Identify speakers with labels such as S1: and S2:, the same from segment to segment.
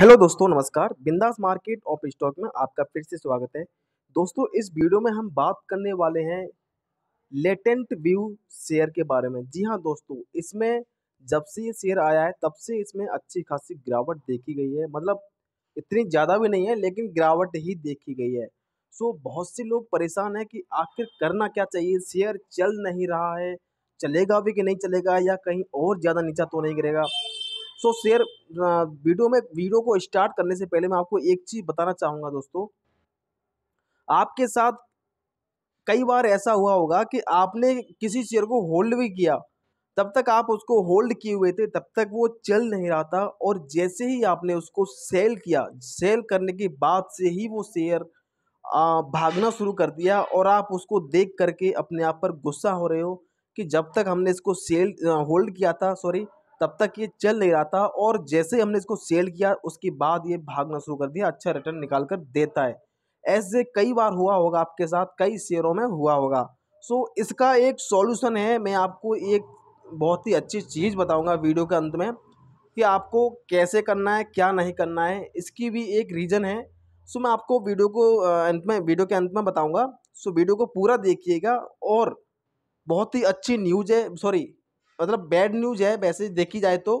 S1: hello दोस्तों नमस्कार बिंदास मार्केट ऑफ स्टॉक में आपका फिर से स्वागत है दोस्तों इस वीडियो में हम बात करने वाले हैं लेटेंट व्यू शेयर के बारे में जी हाँ दोस्तों इसमें जब से ये शेयर आया है तब से इसमें अच्छी खासी गिरावट देखी गई है मतलब इतनी ज़्यादा भी नहीं है लेकिन गिरावट ही देखी गई है सो बहुत से लोग परेशान हैं कि आखिर करना क्या चाहिए शेयर चल नहीं रहा है चलेगा भी कि नहीं चलेगा या कहीं और ज़्यादा नीचा तो नहीं गिरेगा सो शेयर वीडियो में वीडियो को स्टार्ट करने से पहले मैं आपको एक चीज़ बताना चाहूंगा दोस्तों आपके साथ कई बार ऐसा हुआ होगा कि आपने किसी शेयर को होल्ड भी किया तब तक आप उसको होल्ड किए हुए थे तब तक वो चल नहीं रहा था और जैसे ही आपने उसको सेल किया सेल करने के बाद से ही वो शेयर भागना शुरू कर दिया और आप उसको देख करके अपने आप पर गुस्सा हो रहे हो कि जब तक हमने इसको सेल होल्ड किया था सॉरी तब तक ये चल नहीं रहा था और जैसे हमने इसको सेल किया उसके बाद ये भागना शुरू कर दिया अच्छा रिटर्न निकाल कर देता है ऐसे कई बार हुआ होगा आपके साथ कई शेयरों में हुआ होगा सो so, इसका एक सॉल्यूशन है मैं आपको एक बहुत ही अच्छी चीज़ बताऊंगा वीडियो के अंत में कि आपको कैसे करना है क्या नहीं करना है इसकी भी एक रीज़न है सो so, मैं आपको वीडियो को अंत में वीडियो के अंत में बताऊंगा सो so, वीडियो को पूरा देखिएगा और बहुत ही अच्छी न्यूज़ है सॉरी मतलब बैड न्यूज़ है वैसे देखी जाए तो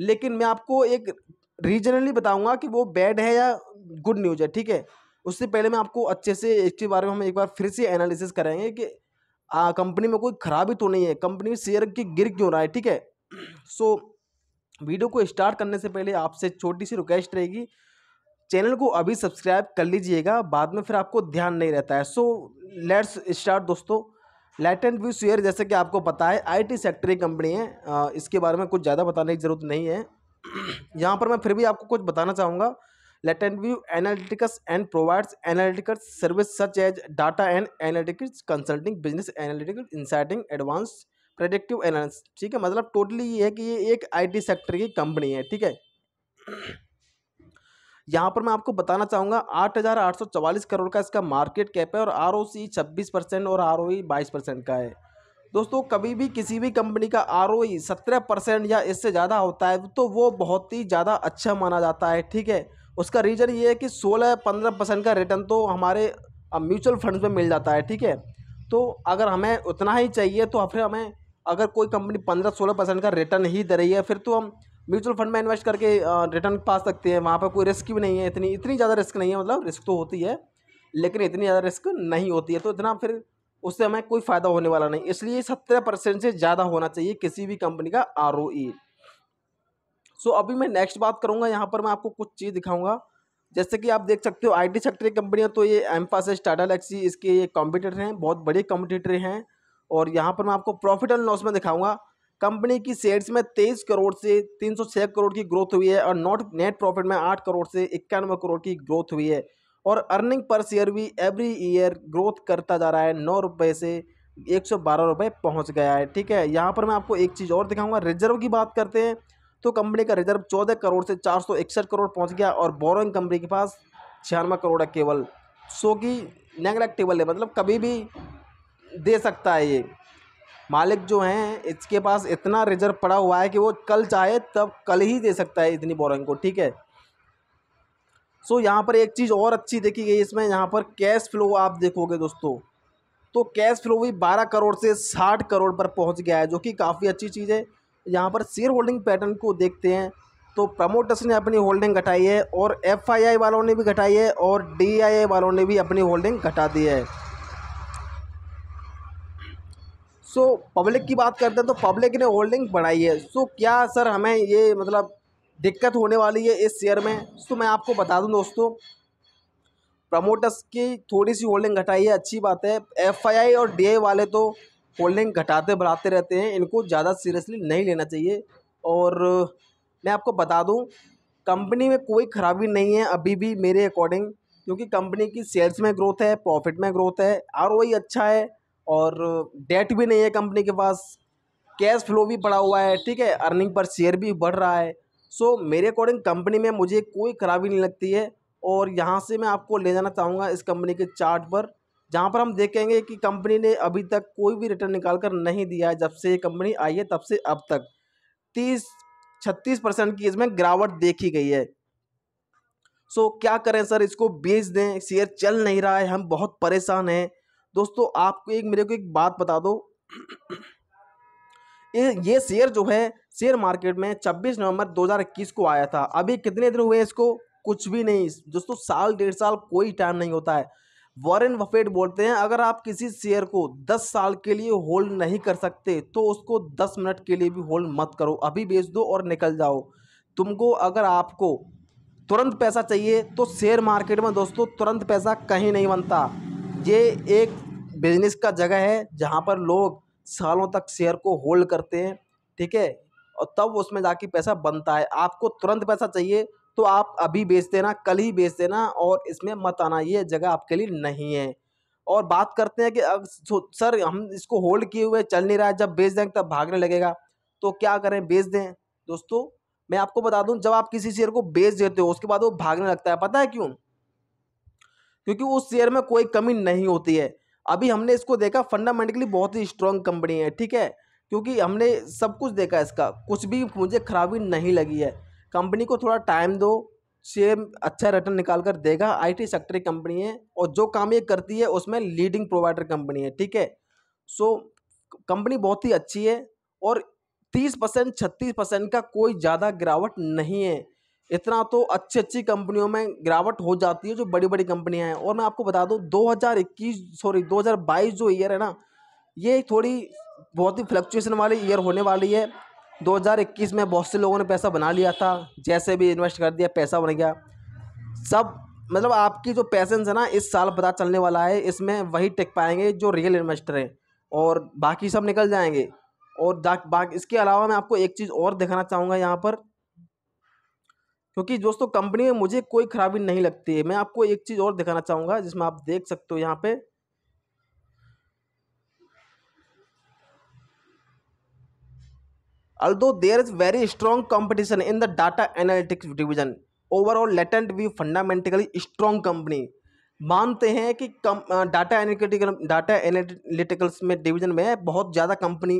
S1: लेकिन मैं आपको एक रीजनली बताऊंगा कि वो बैड है या गुड न्यूज़ है ठीक है उससे पहले मैं आपको अच्छे से इसके बारे में हम एक बार फिर से एनालिसिस करेंगे कि कंपनी में कोई खराबी तो नहीं है कंपनी शेयर की गिर क्यों रहा है ठीक है सो वीडियो को स्टार्ट करने से पहले आपसे छोटी सी रिक्वेस्ट रहेगी चैनल को अभी सब्सक्राइब कर लीजिएगा बाद में फिर आपको ध्यान नहीं रहता है सो लेट्स स्टार्ट दोस्तों एंड व्यू शेयर जैसे कि आपको पता है आईटी सेक्टर की कंपनी है इसके बारे में कुछ ज़्यादा बताने की ज़रूरत नहीं है यहाँ पर मैं फिर भी आपको कुछ बताना चाहूँगा Latent View analytics and provides analytical service such as data and analytics consulting business analytical insighting advance predictive analysis ठीक है मतलब टोटली ये है कि ये एक टी सेक्टर की कंपनी है ठीक है यहाँ पर मैं आपको बताना चाहूँगा आठ हज़ार आठ सौ चवालीस करोड़ का इसका मार्केट कैप है और आर ओ सी छब्बीस परसेंट और आर ओ ई बाईस परसेंट का है दोस्तों कभी भी किसी भी कंपनी का आर ओ ई सत्रह परसेंट या इससे ज़्यादा होता है तो वो बहुत ही ज़्यादा अच्छा माना जाता है ठीक है उसका रीज़न ये है कि सोलह पंद्रह परसेंट का रिटर्न तो हमारे म्यूचुअल फंड्स में मिल जाता है ठीक है तो अगर हमें उतना ही चाहिए तो फिर हमें अगर कोई कंपनी पंद्रह सोलह परसेंट का रिटर्न ही दे रही है फिर तो हम म्यूचुअल फंड में इन्वेस्ट करके रिटर्न पा सकते हैं वहाँ पर कोई रिस्क भी नहीं है इतनी इतनी ज़्यादा रिस्क नहीं है मतलब रिस्क तो होती है लेकिन इतनी ज़्यादा रिस्क नहीं होती है तो इतना फिर उससे हमें कोई फ़ायदा होने वाला नहीं इसलिए सत्रह परसेंट से ज़्यादा होना चाहिए किसी भी कंपनी का आर ओ ई सो अभी मैं नेक्स्ट बात करूँगा यहाँ पर मैं आपको कुछ चीज़ दिखाऊँगा जैसे कि आप देख सकते हो आई टी सेक्टर की कंपनियाँ तो ये एम्फासिस टाटा लैक्सी इसके ये कॉम्पिटेटर हैं बहुत बड़े कॉम्पिटेटर हैं और यहाँ पर मैं आपको प्रॉफिट एंड लॉस में दिखाऊँगा कंपनी की शेयर्स में तेईस करोड़ से तीन करोड़ की ग्रोथ हुई है और नॉट नेट प्रॉफिट में आठ करोड़ से इक्यानवे करोड़ की ग्रोथ हुई है और अर्निंग पर शेयर भी एवरी ईयर ग्रोथ करता जा रहा है नौ रुपये से एक सौ बारह रुपये पहुँच गया है ठीक है यहाँ पर मैं आपको एक चीज़ और दिखाऊंगा रिजर्व की बात करते हैं तो कंपनी का रिजर्व चौदह करोड़ से चार सौ इकसठ करोड़ पहुँच गया और बोरोइंग कंपनी के पास छियानवे करोड़ है केवल सो की नेगलेक्टेबल है मतलब कभी भी दे सकता है ये मालिक जो हैं इसके पास इतना रिजर्व पड़ा हुआ है कि वो कल चाहे तब कल ही दे सकता है इतनी बोरिंग को ठीक है सो so, यहाँ पर एक चीज़ और अच्छी देखी गई इसमें यहाँ पर कैश फ्लो आप देखोगे दोस्तों तो कैश फ्लो भी बारह करोड़ से साठ करोड़ पर पहुँच गया है जो कि काफ़ी अच्छी चीज़ है यहाँ पर शेयर होल्डिंग पैटर्न को देखते हैं तो प्रमोटर्स ने अपनी होल्डिंग घटाई है और एफ वालों ने भी घटाई है और डी वालों ने भी अपनी होल्डिंग घटा दी है सो पब्लिक की बात करते हैं तो पब्लिक ने होल्डिंग बढ़ाई है सो क्या सर हमें ये मतलब दिक्कत होने वाली है इस शेयर में सो मैं आपको बता दूँ दोस्तों प्रमोटर्स की थोड़ी सी होल्डिंग घटाई है अच्छी बात है एफआईआई और डीए वाले तो होल्डिंग घटाते बढ़ाते रहते हैं इनको ज़्यादा सीरियसली नहीं लेना चाहिए और मैं आपको बता दूं कंपनी में कोई खराबी नहीं है अभी भी मेरे अकॉर्डिंग क्योंकि कंपनी की सेल्स में ग्रोथ है प्रॉफिट में ग्रोथ है आर अच्छा है और डेट भी नहीं है कंपनी के पास कैश फ्लो भी पड़ा हुआ है ठीक है अर्निंग पर शेयर भी बढ़ रहा है सो so, मेरे अकॉर्डिंग कंपनी में मुझे कोई खराबी नहीं लगती है और यहाँ से मैं आपको ले जाना चाहूँगा इस कंपनी के चार्ट पर जहाँ पर हम देखेंगे कि कंपनी ने अभी तक कोई भी रिटर्न निकाल कर नहीं दिया है जब से ये कंपनी आई है तब से अब तक तीस छत्तीस परसेंट की इसमें गिरावट देखी गई है सो so, क्या करें सर इसको बेच दें शेयर चल नहीं रहा है हम बहुत परेशान हैं दोस्तों आपको एक मेरे को एक बात बता दो ये शेयर जो है शेयर मार्केट में 26 नवंबर 2021 को आया था अभी कितने दिन हुए इसको कुछ भी नहीं दोस्तों साल डेढ़ साल कोई टाइम नहीं होता है वॉरेन वफेट बोलते हैं अगर आप किसी शेयर को 10 साल के लिए होल्ड नहीं कर सकते तो उसको 10 मिनट के लिए भी होल्ड मत करो अभी बेच दो और निकल जाओ तुमको अगर आपको तुरंत पैसा चाहिए तो शेयर मार्केट में दोस्तों तुरंत पैसा कहीं नहीं बनता ये एक बिजनेस का जगह है जहाँ पर लोग सालों तक शेयर को होल्ड करते हैं ठीक है और तब उसमें जाके पैसा बनता है आपको तुरंत पैसा चाहिए तो आप अभी बेच देना कल ही बेच देना और इसमें मत आना ये जगह आपके लिए नहीं है और बात करते हैं कि अग, सर हम इसको होल्ड किए हुए चल नहीं रहा है जब बेच देंगे तब भागने लगेगा तो क्या करें बेच दें दोस्तों मैं आपको बता दूं जब आप किसी शेयर को बेच देते हो उसके बाद वो भागने लगता है पता है क्यों क्योंकि उस शेयर में कोई कमी नहीं होती है अभी हमने इसको देखा फंडामेंटली बहुत ही स्ट्रॉन्ग कंपनी है ठीक है क्योंकि हमने सब कुछ देखा इसका कुछ भी मुझे खराबी नहीं लगी है कंपनी को थोड़ा टाइम दो शेयर अच्छा रिटर्न निकाल कर देगा आईटी सेक्टर की कंपनी है और जो काम ये करती है उसमें लीडिंग प्रोवाइडर कंपनी है ठीक है सो कंपनी बहुत ही अच्छी है और तीस परसेंट छत्तीस परसेंट का कोई ज़्यादा गिरावट नहीं है इतना तो अच्छी अच्छी कंपनियों में गिरावट हो जाती है जो बड़ी बड़ी कंपनियां हैं और मैं आपको बता दूं 2021 सॉरी 2022 जो ईयर है ना ये थोड़ी बहुत ही फ्लक्चुएसन वाली ईयर होने वाली है 2021 में बहुत से लोगों ने पैसा बना लिया था जैसे भी इन्वेस्ट कर दिया पैसा बन गया सब मतलब आपकी जो पैसेंस है ना इस साल पता चलने वाला है इसमें वही टिक पाएंगे जो रियल इन्वेस्टर हैं और बाकी सब निकल जाएंगे और बाकी इसके अलावा मैं आपको एक चीज़ और दिखाना चाहूँगा यहाँ पर क्योंकि दोस्तों कंपनी में मुझे कोई खराबी नहीं लगती है मैं आपको एक चीज़ और दिखाना चाहूंगा जिसमें आप देख सकते हो यहाँ पे although there is very strong competition in the data analytics division overall Latent we fundamentally strong company मानते हैं कि कम डाटा एनालिटिकल डाटा एनालिटिकल्स में डिवीजन में बहुत ज़्यादा कंपनी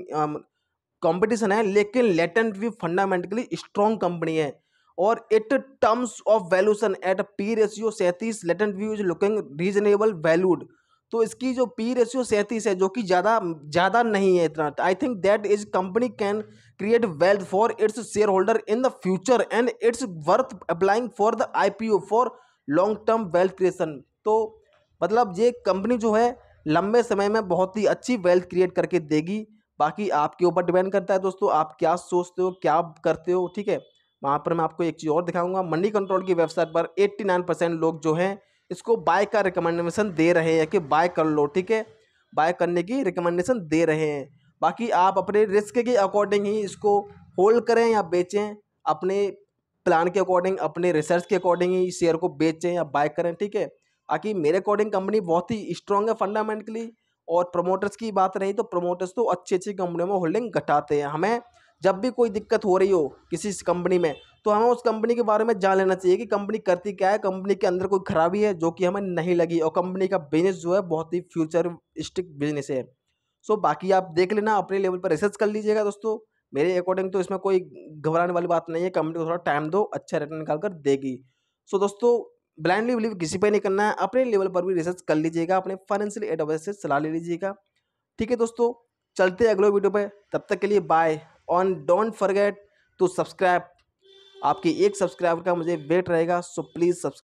S1: कंपटीशन है लेकिन लेटेंट भी फंडामेंटली स्ट्रॉन्ग कंपनी है और it terms of valuation at P ratio सैंतीस Latent View is looking reasonable valued तो इसकी जो पी रेशियो सैंतीस है जो कि ज़्यादा ज़्यादा नहीं है इतना I think that is company can create wealth for its shareholder in the future and it's worth applying for the I P O for long term wealth creation तो मतलब ये कंपनी जो है लंबे समय में बहुत ही अच्छी वेल्थ क्रिएट करके देगी बाकी आपके ऊपर डिपेंड करता है दोस्तों आप क्या सोचते हो क्या करते हो ठीक है वहाँ पर मैं आपको एक चीज़ और दिखाऊंगा मंडी कंट्रोल की वेबसाइट पर 89 परसेंट लोग जो हैं इसको बाय का रिकमेंडेशन दे रहे हैं कि बाय कर लो ठीक है बाय करने की रिकमेंडेशन दे रहे हैं बाकी आप अपने रिस्क के अकॉर्डिंग ही इसको होल्ड करें या बेचें अपने प्लान के अकॉर्डिंग अपने रिसर्च के अकॉर्डिंग ही शेयर को बेचें या बाय करें ठीक है बाकी मेरे अकॉर्डिंग कंपनी बहुत ही स्ट्रॉन्ग है फंडामेंटली और प्रमोटर्स की बात रही तो प्रमोटर्स तो अच्छी अच्छी कंपनियों में होल्डिंग घटाते हैं हमें जब भी कोई दिक्कत हो रही हो किसी कंपनी में तो हमें उस कंपनी के बारे में जान लेना चाहिए कि कंपनी करती क्या है कंपनी के अंदर कोई खराबी है जो कि हमें नहीं लगी और कंपनी का बिजनेस जो है बहुत ही फ्यूचरिस्टिक बिजनेस है सो बाकी आप देख लेना अपने लेवल पर रिसर्च कर लीजिएगा दोस्तों मेरे अकॉर्डिंग तो इसमें कोई घबराने वाली बात नहीं है कंपनी को थोड़ा टाइम दो अच्छा रिटर्न निकाल कर देगी सो दोस्तों ब्लाइंडली बिलीव किसी पर नहीं करना है अपने लेवल पर भी रिसर्च कर लीजिएगा अपने फाइनेंशियल एडवाइस से सलाह ले लीजिएगा ठीक है दोस्तों चलते अगले वीडियो पर तब तक के लिए bye on don't forget to subscribe आपकी एक सब्सक्राइबर का मुझे वेट रहेगा सो प्लीज़ सब्सक्राइब